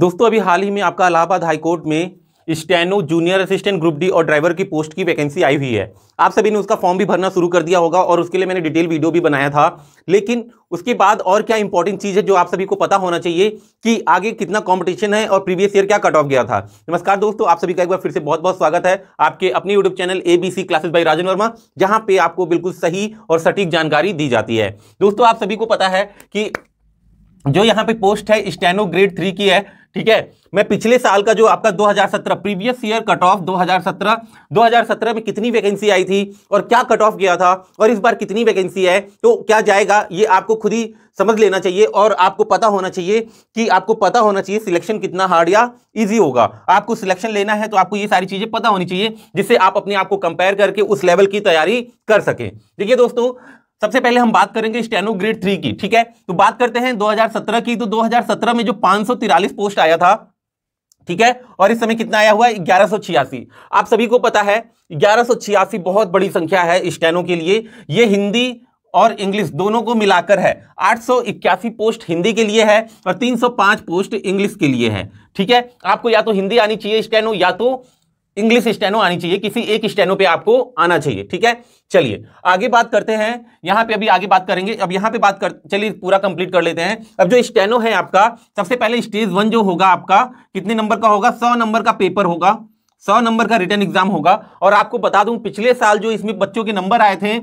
दोस्तों अभी हाल ही में आपका इलाहाबाद हाईकोर्ट में steno junior assistant group D और ड्राइवर की पोस्ट की वैकेंसी आई हुई है आप सभी ने उसका फॉर्म भी भरना शुरू कर दिया होगा और उसके लिए मैंने डिटेल वीडियो भी बनाया था लेकिन उसके बाद और क्या इंपॉर्टेंट चीज़ है जो आप सभी को पता होना चाहिए कि आगे कितना कंपटीशन है और प्रीवियस ईयर क्या कट ऑफ गया था नमस्कार दोस्तों आप सभी का एक बार फिर से बहुत बहुत स्वागत है आपके अपने YouTube channel ABC classes by Rajan Verma जहां पे आपको बिल्कुल सही और सटीक जानकारी दी जाती है दोस्तों आप सभी को पता है कि जो यहाँ पे पोस्ट है स्टेनो ग्रेड थ्री की है ठीक है मैं पिछले साल का जो आपका 2017 प्रीवियस ईयर कट ऑफ 2017 2017 में कितनी वैकेंसी आई थी और क्या कट ऑफ गया था और इस बार कितनी वैकेंसी है तो क्या जाएगा ये आपको खुद ही समझ लेना चाहिए और आपको पता होना चाहिए कि आपको पता होना चाहिए सिलेक्शन कितना हार्ड या इजी होगा आपको सिलेक्शन लेना है तो आपको ये सारी चीजें पता होनी चाहिए जिससे आप अपने आप को कंपेयर करके उस लेवल की तैयारी कर सकें देखिए दोस्तों सबसे पहले हम बात करेंगे स्टेनो ग्रेड थ्री की ठीक है तो बात करते हैं 2017 की तो 2017 में जो पांच पोस्ट आया था ठीक है और इस समय कितना आया हुआ है ग्यारह आप सभी को पता है ग्यारह बहुत बड़ी संख्या है स्टेनो के लिए ये हिंदी और इंग्लिश दोनों को मिलाकर है आठ पोस्ट हिंदी के लिए है और 305 पोस्ट इंग्लिश के लिए है ठीक है आपको या तो हिंदी आनी चाहिए स्टेनो या तो इंग्लिश स्टेनो आनी चाहिए किसी एक स्टेनो पे आपको आना चाहिए ठीक है चलिए आगे बात करते हैं यहां पे अभी आगे बात करेंगे अब यहां पे बात कर चलिए पूरा कंप्लीट कर लेते हैं अब जो स्टेनो है आपका सबसे पहले स्टेज वन जो होगा आपका कितने नंबर का होगा सौ नंबर का पेपर होगा सौ नंबर का रिटर्न एग्जाम होगा और आपको बता दूं पिछले साल जो इसमें बच्चों के नंबर आए थे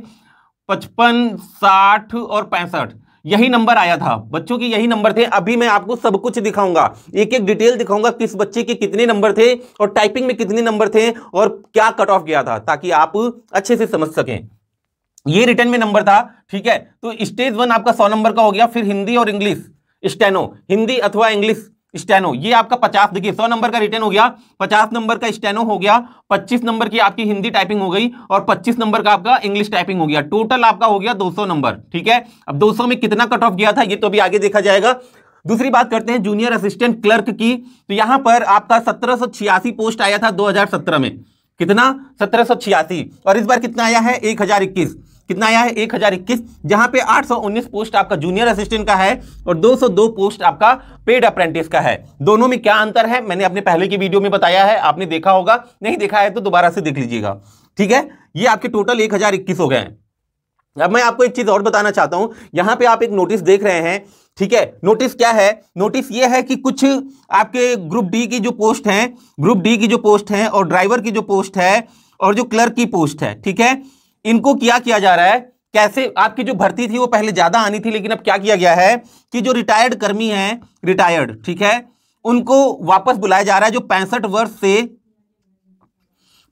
पचपन साठ और पैंसठ यही नंबर आया था बच्चों के यही नंबर थे अभी मैं आपको सब कुछ दिखाऊंगा एक एक डिटेल दिखाऊंगा किस बच्चे के कितने नंबर थे और टाइपिंग में कितने नंबर थे और क्या कट ऑफ गया था ताकि आप अच्छे से समझ सकें ये रिटर्न में नंबर था ठीक है तो स्टेज वन आपका सौ नंबर का हो गया फिर हिंदी और इंग्लिश स्टेनो हिंदी अथवा इंग्लिश स्टेनो ये आपका पचास देखिए सौ नंबर का रिटर्न हो गया पचास नंबर का स्टेनो हो गया पच्चीस नंबर की आपकी हिंदी टाइपिंग हो गई और पच्चीस नंबर का आपका इंग्लिश टाइपिंग हो गया टोटल आपका हो गया दो सौ नंबर ठीक है अब दो सौ में कितना कट ऑफ गया था ये तो अभी आगे देखा जाएगा दूसरी बात करते हैं जूनियर असिस्टेंट क्लर्क की तो यहां पर आपका सत्रह पोस्ट आया था दो में कितना सत्रह और इस बार कितना आया है एक कितना आया है एक हजार इक्कीस जहां पे उन्नीस पोस्ट आपका जूनियर असिस्टेंट का है और दो सौ दो पोस्ट आपका पेड अप्रेंटिस का है दोनों में क्या अंतर है मैंने अपने पहले की वीडियो में बताया है आपने देखा होगा नहीं देखा है तो दोबारा से देख लीजिएगा ठीक है ये आपके टोटल एक हजार इक्कीस हो गए हैं अब मैं आपको एक चीज और बताना चाहता हूं यहां पे आप एक नोटिस देख रहे हैं ठीक है नोटिस क्या है नोटिस ये है कि कुछ आपके ग्रुप डी की जो पोस्ट हैं ग्रुप डी की जो पोस्ट हैं और ड्राइवर की जो पोस्ट है और जो क्लर्क की पोस्ट है ठीक है इनको क्या किया जा रहा है कैसे आपकी जो भर्ती थी वो पहले ज्यादा आनी थी लेकिन अब क्या किया गया है कि जो रिटायर्ड कर्मी हैं रिटायर्ड ठीक है उनको वापस बुलाया जा रहा है जो पैंसठ वर्ष से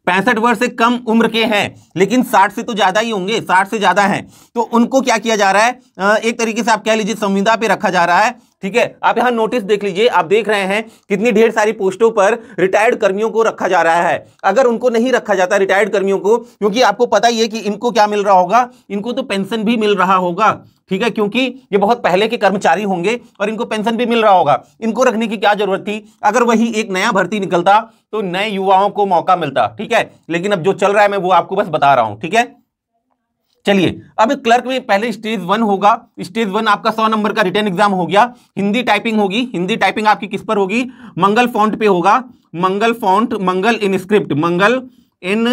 पैंसठ वर्ष से कम उम्र के हैं लेकिन साठ से तो ज़्यादा ही होंगे साठ से ज़्यादा हैं तो उनको क्या किया जा रहा है एक तरीके से आप कह लीजिए संविदा पे रखा जा रहा है ठीक है आप यहां नोटिस देख लीजिए आप देख रहे हैं कितनी ढेर सारी पोस्टों पर रिटायर्ड कर्मियों को रखा जा रहा है अगर उनको नहीं रखा जाता रिटायर्ड कर्मियों को क्योंकि आपको पता ही है कि इनको क्या मिल रहा होगा इनको तो पेंशन भी मिल रहा होगा ठीक है क्योंकि ये बहुत पहले के कर्मचारी होंगे और इनको पेंशन भी मिल रहा होगा इनको रखने की क्या जरूरत थी अगर वही एक नया भर्ती निकलता तो नए युवाओं को मौका मिलता ठीक है लेकिन अब जो चल रहा है मैं वो आपको बस बता रहा हूं ठीक है चलिए अब क्लर्क में पहले स्टेज वन होगा स्टेज वन आपका सौ नंबर का रिटर्न एग्जाम हो गया हिंदी टाइपिंग होगी हिंदी टाइपिंग आपकी किस पर होगी मंगल फॉन्ट पे होगा Mangal font Mangal Inscript Mangal 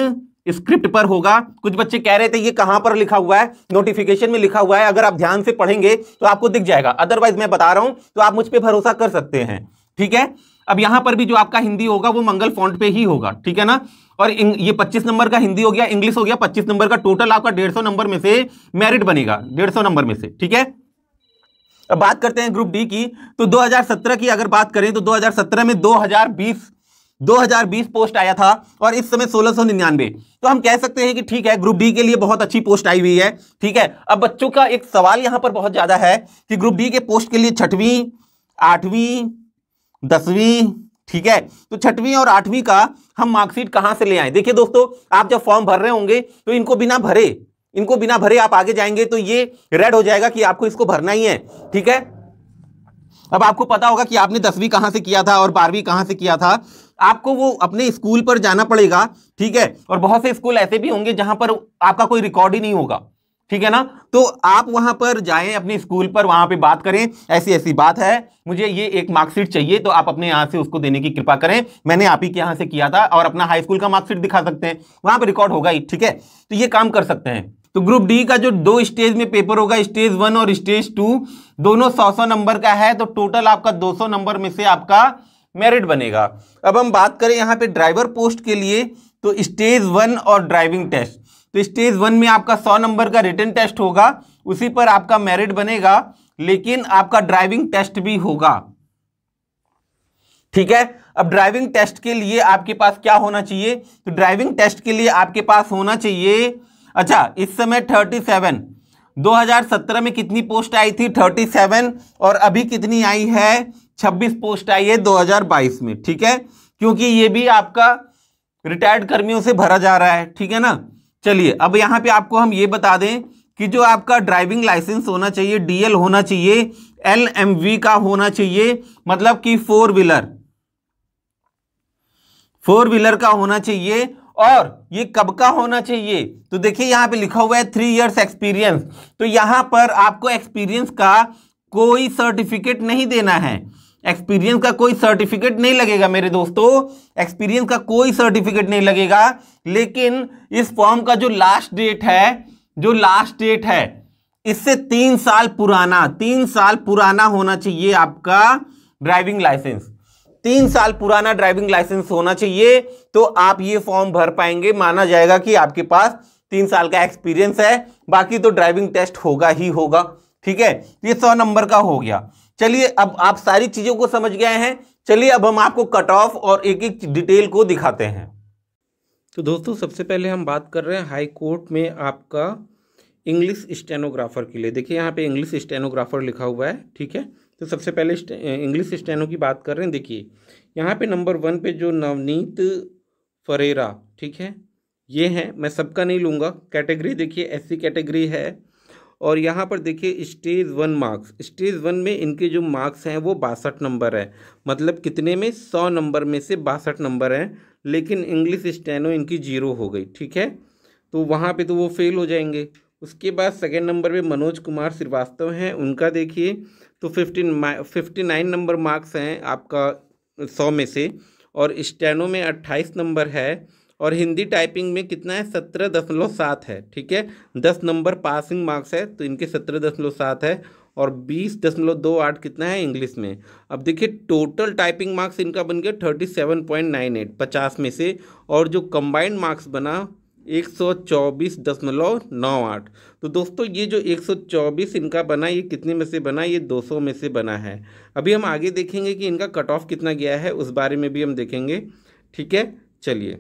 Inscript पर होगा कुछ बच्चे कह रहे थे ये कहां पर लिखा हुआ है नोटिफिकेशन में लिखा हुआ है अगर आप ध्यान से पढ़ेंगे तो आपको दिख जाएगा अदरवाइज मैं बता रहा हूं तो आप मुझ पर भरोसा कर सकते हैं ठीक है अब यहां पर भी जो आपका हिंदी होगा वो मंगल फॉन्ट पे ही होगा ठीक है ना और ये 25 नंबर का हिंदी हो गया इंग्लिश हो गया 25 नंबर का टोटल आपका 150 नंबर में से मेरिट बनेगा 150 नंबर में से ठीक है अब बात करते हैं ग्रुप डी की तो 2017 की अगर बात करें तो 2017 में 2020 2020 पोस्ट आया था और इस समय सोलह सौ निन्यानवे तो हम कह सकते हैं कि ठीक है ग्रुप डी के लिए बहुत अच्छी पोस्ट आई हुई है ठीक है अब बच्चों का एक सवाल यहां पर बहुत ज्यादा है कि ग्रुप डी के पोस्ट के लिए छठवीं आठवीं दसवीं ठीक है तो छठवीं और आठवीं का हम मार्कशीट कहां से ले आए देखिए दोस्तों आप जब फॉर्म भर रहे होंगे तो इनको बिना भरे इनको बिना भरे आप आगे जाएंगे तो ये रेड हो जाएगा कि आपको इसको भरना ही है ठीक है अब आपको पता होगा कि आपने दसवीं कहां से किया था और बारहवीं कहां से किया था आपको वो अपने स्कूल पर जाना पड़ेगा ठीक है और बहुत से स्कूल ऐसे भी होंगे जहां पर आपका कोई रिकॉर्ड ही नहीं होगा ठीक है ना तो आप वहां पर जाएं अपने स्कूल पर वहां पे बात करें ऐसी ऐसी बात है मुझे ये एक मार्कशीट चाहिए तो आप अपने यहाँ से उसको देने की कृपा करें मैंने आप ही के यहाँ से किया था और अपना हाई स्कूल का मार्कशीट दिखा सकते हैं वहां पर रिकॉर्ड होगा ही ठीक है तो ये काम कर सकते हैं तो ग्रुप डी का जो दो स्टेज में पेपर होगा स्टेज वन और स्टेज टू दोनों सौ सौ नंबर का है तो टोटल आपका दो सौ नंबर में से आपका मेरिट बनेगा अब हम बात करें यहाँ पे ड्राइवर पोस्ट के लिए तो स्टेज वन और ड्राइविंग टेस्ट तो स्टेज वन में आपका सौ नंबर का रिटर्न टेस्ट होगा उसी पर आपका मेरिट बनेगा लेकिन आपका ड्राइविंग टेस्ट भी होगा ठीक है अब ड्राइविंग टेस्ट के लिए आपके पास क्या होना चाहिए तो ड्राइविंग टेस्ट के लिए आपके पास होना चाहिए अच्छा इस समय थर्टी सेवन 2017 में कितनी पोस्ट आई थी 37 और अभी कितनी आई है 26 पोस्ट आई है 2022 में ठीक है क्योंकि ये भी आपका रिटायर्ड कर्मियों से भरा जा रहा है ठीक है ना चलिए अब यहाँ पे आपको हम ये बता दें कि जो आपका ड्राइविंग लाइसेंस होना चाहिए डीएल होना चाहिए एल एम वी का होना चाहिए मतलब कि फोर व्हीलर फोर व्हीलर का होना चाहिए और ये कब का होना चाहिए तो देखिए यहां पे लिखा हुआ है थ्री इयर्स एक्सपीरियंस तो यहां पर आपको एक्सपीरियंस का कोई सर्टिफिकेट नहीं देना है एक्सपीरियंस का कोई सर्टिफिकेट नहीं लगेगा मेरे दोस्तों एक्सपीरियंस का कोई सर्टिफिकेट नहीं लगेगा लेकिन इस फॉर्म का जो लास्ट डेट है जो लास्ट डेट है इससे तीन साल पुराना तीन साल पुराना होना चाहिए आपका ड्राइविंग लाइसेंस तीन साल पुराना ड्राइविंग लाइसेंस होना चाहिए तो आप ये फॉर्म भर पाएंगे माना जाएगा कि आपके पास तीन साल का एक्सपीरियंस है बाकी तो ड्राइविंग टेस्ट होगा ही होगा ठीक है ये सौ नंबर का हो गया चलिए अब आप सारी चीजों को समझ गए हैं चलिए अब हम आपको कट ऑफ और एक एक डिटेल को दिखाते हैं तो दोस्तों सबसे पहले हम बात कर रहे हैं हाई कोर्ट में आपका इंग्लिश स्टेनोग्राफर के लिए देखिए यहाँ पे इंग्लिश स्टेनोग्राफर लिखा हुआ है ठीक है तो सबसे पहले इंग्लिश स्टेनो की बात कर रहे हैं देखिए यहाँ पे नंबर वन पे जो नवनीत फरेरा ठीक है ये हैं मैं सबका नहीं लूँगा कैटेगरी देखिए ऐसी कैटेगरी है और यहाँ पर देखिए stage one marks stage one में इनके जो मार्क्स हैं वो बासठ नंबर है मतलब कितने में सौ नंबर में से बासठ नंबर हैं लेकिन इंग्लिश स्टैनो इनकी जीरो हो गई ठीक है तो वहाँ पे तो वो फेल हो जाएंगे उसके बाद सेकेंड नंबर पे मनोज कुमार श्रीवास्तव हैं उनका देखिए तो fifteen fifty nine number marks हैं आपका सौ में से और स्टैनो में अट्ठाईस नंबर है और हिंदी टाइपिंग में कितना है सत्रह दशमलव सात है ठीक है दस नंबर पासिंग मार्क्स है तो इनके सत्रह दशमलव सात है और बीस दशमलव दो आठ कितना है इंग्लिश में अब देखिए टोटल टाइपिंग मार्क्स इनका बन गया thirty seven point nine eight पचास में से और जो कंबाइंड मार्क्स बना एक सौ चौबीस दशमलव नौ आठ तो दोस्तों ये जो एक सौ चौबीस इनका बना ये कितने में से बना ये दो सौ में से बना है अभी हम आगे देखेंगे कि इनका कट ऑफ कितना गया है उस बारे में भी हम देखेंगे ठीक है चलिए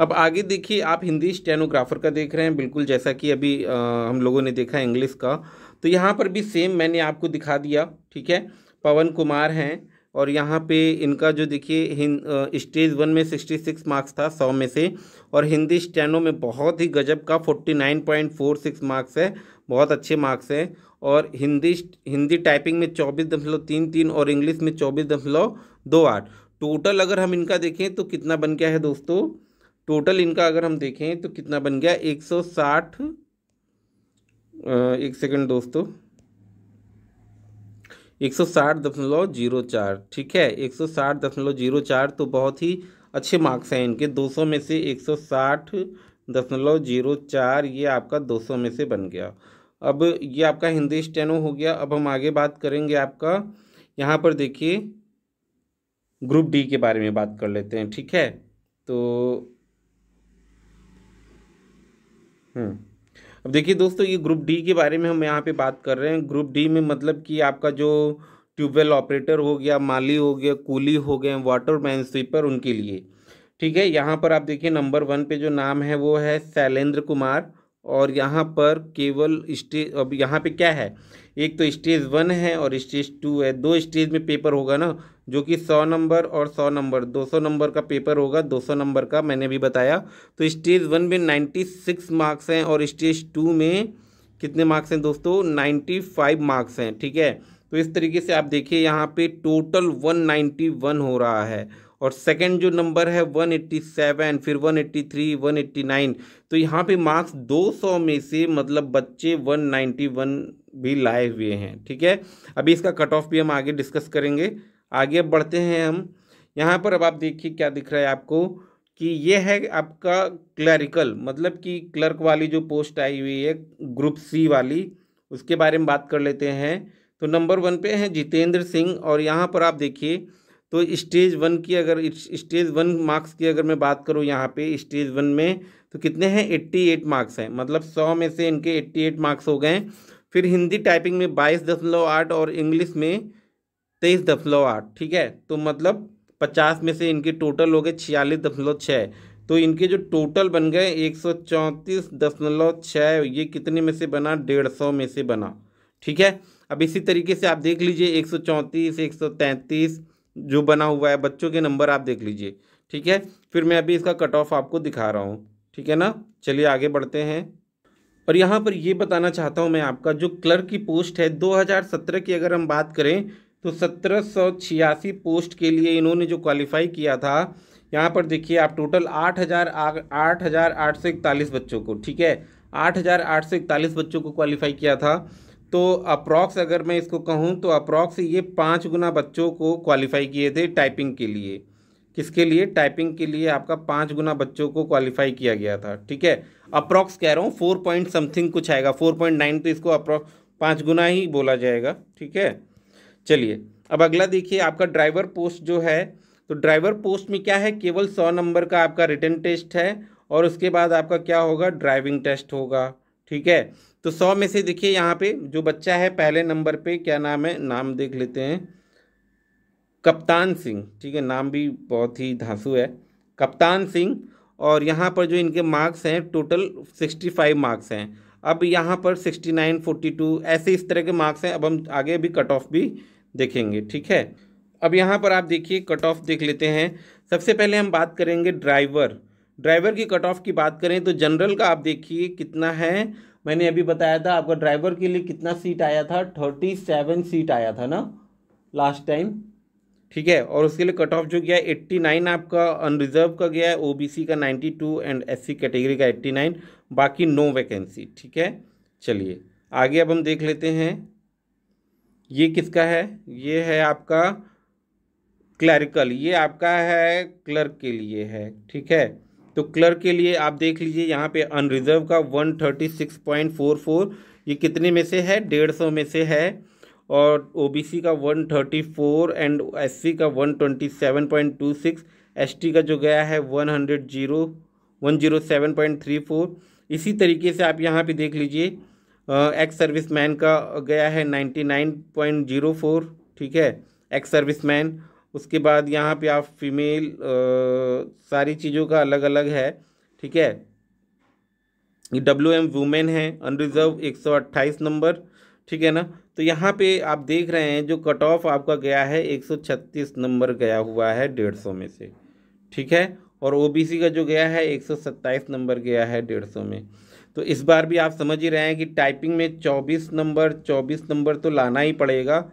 अब आगे देखिए आप हिंदी स्टेनोग्राफर का देख रहे हैं बिल्कुल जैसा कि अभी आ, हम लोगों ने देखा इंग्लिश का तो यहाँ पर भी सेम मैंने आपको दिखा दिया ठीक है पवन कुमार हैं और यहाँ पे इनका जो देखिए स्टेज वन में सिक्सटी सिक्स मार्क्स था सौ में से और हिंदी स्टैनो में बहुत ही गजब का forty nine point four six marks है बहुत अच्छे मार्क्स हैं और हिंदी हिंदी टाइपिंग में चौबीस दशमलव तीन तीन और इंग्लिश में चौबीस दशमलव दो आठ टोटल अगर हम इनका देखें तो कितना बन गया है दोस्तों टोटल इनका अगर हम देखें तो कितना बन गया 160 एक सेकेंड दोस्तों एक सौ साठ जीरो चार ठीक है एक सौ साठ दशमलव जीरो चार तो बहुत ही अच्छे मार्क्स हैं इनके दो सौ में से एक सौ साठ जीरो चार ये आपका दो सौ में से बन गया अब ये आपका हिंदी स्टेनो हो गया अब हम आगे बात करेंगे आपका यहाँ पर देखिए ग्रुप डी के बारे में बात कर लेते हैं ठीक है तो हम्म। अब देखिए दोस्तों ये ग्रुप डी के बारे में हम यहाँ पे बात कर रहे हैं ग्रुप डी में मतलब कि आपका जो ट्यूबवेल ऑपरेटर हो गया माली हो गया कूली हो गए वाटर मैन स्वीपर उनके लिए ठीक है यहाँ पर आप देखिए नंबर वन पे जो नाम है वो है शैलेंद्र कुमार और यहाँ पर केवल स्टेज अब यहाँ पे क्या है एक तो स्टेज वन है और स्टेज टू है दो स्टेज में पेपर होगा ना जो कि सौ नंबर और सौ नंबर दो सौ नंबर का पेपर होगा दो सौ नंबर का मैंने भी बताया तो स्टेज वन में नाइन्टी सिक्स मार्क्स हैं और स्टेज टू में कितने मार्क्स हैं दोस्तों नाइन्टी फाइव मार्क्स हैं ठीक है तो इस तरीके से आप देखिए यहाँ पे टोटल वन नाइन्टी वन हो रहा है और सेकंड जो नंबर है 187 फिर 183 189 तो यहाँ पे मार्क्स 200 में से मतलब बच्चे 191 भी लाए हुए हैं ठीक है अभी इसका कट ऑफ भी हम आगे डिस्कस करेंगे आगे बढ़ते हैं हम यहाँ पर अब आप देखिए क्या दिख रहा है आपको कि ये है आपका क्लरिकल मतलब कि क्लर्क वाली जो पोस्ट आई हुई है ग्रुप सी वाली उसके बारे में बात कर लेते हैं तो नंबर वन पे हैं जितेंद्र सिंह और यहाँ पर आप देखिए तो स्टेज वन की अगर स्टेज वन मार्क्स की अगर मैं बात करूँ यहाँ पे स्टेज वन में तो कितने हैं एट्टी एट मार्क्स हैं मतलब सौ में से इनके एट्टी एट मार्क्स हो गए फिर हिंदी टाइपिंग में बाईस दशमलव आठ और इंग्लिश में तेईस दशमलव आठ ठीक है तो मतलब पचास में से इनके टोटल हो गए छियालीस दशमलव छः तो इनके जो टोटल बन गए एक सौ चौंतीस दशमलव छः ये कितने में से बना डेढ़ सौ में से बना ठीक है अब इसी तरीके से आप देख लीजिए एक सौ चौंतीस एक सौ तैंतीस जो बना हुआ है बच्चों के नंबर आप देख लीजिए ठीक है फिर मैं अभी इसका कट ऑफ आपको दिखा रहा हूँ ठीक है ना चलिए आगे बढ़ते हैं और यहाँ पर ये बताना चाहता हूँ मैं आपका जो क्लर्क की पोस्ट है 2017 की अगर हम बात करें तो सत्रह पोस्ट के लिए इन्होंने जो क्वालिफाई किया था यहाँ पर देखिए आप टोटल आठ हज़ार आठ हज़ार आठ सौ इकतालीस बच्चों को ठीक है आठ हज़ार आठ सौ इकतालीस बच्चों को क्वालिफाई किया था तो अप्रॉक्स अगर मैं इसको कहूँ तो अप्रॉक्स ये पाँच गुना बच्चों को क्वालिफाई किए थे टाइपिंग के लिए किसके लिए टाइपिंग के लिए आपका पाँच गुना बच्चों को क्वालिफाई किया गया था ठीक है अप्रॉक्स कह रहा हूँ फोर पॉइंट समथिंग कुछ आएगा फोर पॉइंट नाइन तो इसको अप्रॉक्स पाँच गुना ही बोला जाएगा ठीक है चलिए अब अगला देखिए आपका ड्राइवर पोस्ट जो है तो ड्राइवर पोस्ट में क्या है केवल सौ नंबर का आपका रिटर्न टेस्ट है और उसके बाद आपका क्या होगा ड्राइविंग टेस्ट होगा ठीक है तो सौ में से देखिए यहाँ पे जो बच्चा है पहले नंबर पे क्या नाम है नाम देख लेते हैं कप्तान सिंह ठीक है नाम भी बहुत ही धांसु है कप्तान सिंह और यहाँ पर जो इनके मार्क्स हैं टोटल सिक्सटी फाइव मार्क्स हैं अब यहाँ पर सिक्सटी नाइन फोर्टी टू ऐसे इस तरह के मार्क्स हैं अब हम आगे भी कट ऑफ भी देखेंगे ठीक है अब यहाँ पर आप देखिए कट ऑफ देख लेते हैं सबसे पहले हम बात करेंगे ड्राइवर ड्राइवर की कट ऑफ की बात करें तो जनरल का आप देखिए कितना है मैंने अभी बताया था आपका ड्राइवर के लिए कितना सीट आया था थर्टी सेवन सीट आया था ना लास्ट टाइम ठीक है और उसके लिए कट ऑफ जो गया एट्टी नाइन आपका अनरिजर्व का गया है ओ का ninety two and S category का एट्टी नाइन बाकी नो वैकेंसी ठीक है चलिए आगे अब हम देख लेते हैं ये किसका है ये है आपका क्लरिकल ये आपका है क्लर्क के लिए है ठीक है तो क्लर्क के लिए आप देख लीजिए यहाँ पे अनरिजर्व का one thirty six point four four ये कितने में से है डेढ़ सौ में से है और ओबीसी का one thirty four and SC का one twenty seven point two six ST का जो गया है one hundred zero one zero seven point three four इसी तरीके से आप यहाँ पर देख लीजिए एक्स सर्विस मैन का गया है ninety nine point zero four ठीक है एक्स सर्विस मैन उसके बाद यहाँ पे आप फीमेल सारी चीज़ों का अलग अलग है ठीक है डब्ल्यू एम वुमेन है अनरिजर्व एक सौ अट्ठाईस नंबर ठीक है ना तो यहाँ पे आप देख रहे हैं जो कट ऑफ आपका गया है एक सौ छत्तीस नंबर गया हुआ है डेढ़ सौ में से ठीक है और ओबीसी का जो गया है एक सौ सत्ताईस नंबर गया है डेढ़ सौ में तो इस बार भी आप समझ ही रहे हैं कि टाइपिंग में चौबीस नंबर चौबीस नंबर तो लाना ही पड़ेगा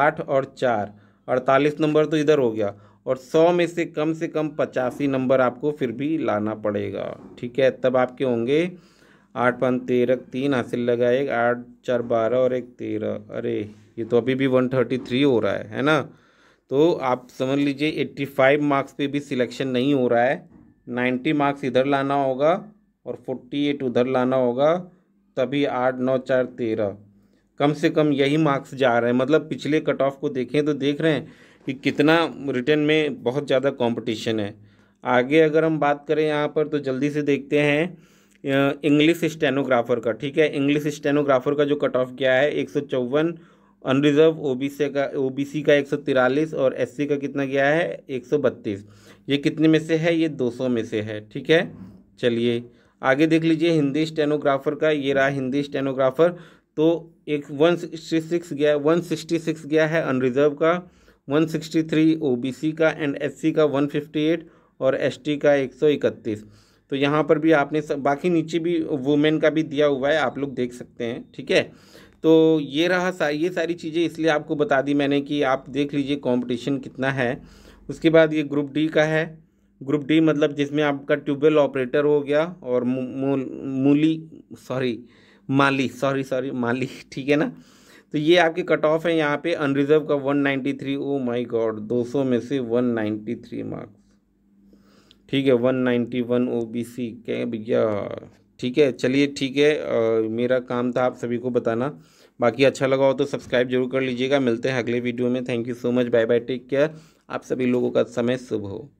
आठ और चार अड़तालीस नंबर तो इधर हो गया और सौ में से कम से कम पचासी नंबर आपको फिर भी लाना पड़ेगा ठीक है तब आपके होंगे आठ पाँच तेरह तीन हासिल लगा एक आठ चार बारह और एक तेरह अरे ये तो अभी भी वन थर्टी थ्री हो रहा है है ना तो आप समझ लीजिए एट्टी फाइव मार्क्स पे भी सिलेक्शन नहीं हो रहा है नाइन्टी मार्क्स इधर लाना होगा और फोर्टी एट उधर लाना होगा तभी आठ नौ चार तेरह कम से कम यही मार्क्स जा रहे हैं मतलब पिछले कट ऑफ को देखें तो देख रहे हैं कि कितना रिटर्न में बहुत ज़्यादा कंपटीशन है आगे अगर हम बात करें यहाँ पर तो जल्दी से देखते हैं इंग्लिश स्टेनोग्राफर का ठीक है इंग्लिश स्टेनोग्राफर का जो कट ऑफ गया है एक सौ चौवन अनरिजर्व ओबीसी का ओबीसी का एक सौ तिरालीस और एससी का कितना गया है एक सौ बत्तीस ये कितने में से है ये दो सौ में से है ठीक है चलिए आगे देख लीजिए हिंदी स्टेनोग्राफर का ये रहा हिंदी स्टेनोग्राफर तो एक वन सिक्सटी सिक्स गया वन सिक्सटी सिक्स गया है अनरिजर्व का one sixty three O B C का एंड एस सी का वन फिफ्टी एट और एस टी का एक सौ इकतीस तो यहाँ पर भी आपने सब बाकी नीचे भी वुमेन का भी दिया हुआ है आप लोग देख सकते हैं ठीक है तो ये रहा सा ये सारी चीज़ें इसलिए आपको बता दी मैंने कि आप देख लीजिए कंपटीशन कितना है उसके बाद ये ग्रुप डी का है ग्रुप डी मतलब जिसमें आपका ट्यूबवेल ऑपरेटर हो गया और मूली सॉरी माली सॉरी सॉरी माली ठीक है ना तो ये आपके कट ऑफ है यहाँ पे अनरिजर्व का 193 ओ माई गॉड दो में से 193 मार्क्स ठीक है 191 ओबीसी क्या भैया ठीक है चलिए ठीक है आ, मेरा काम था आप सभी को बताना बाकी अच्छा लगा हो तो सब्सक्राइब जरूर कर लीजिएगा मिलते हैं अगले वीडियो में thank you so much bye bye take care आप सभी लोगों का समय शुभ हो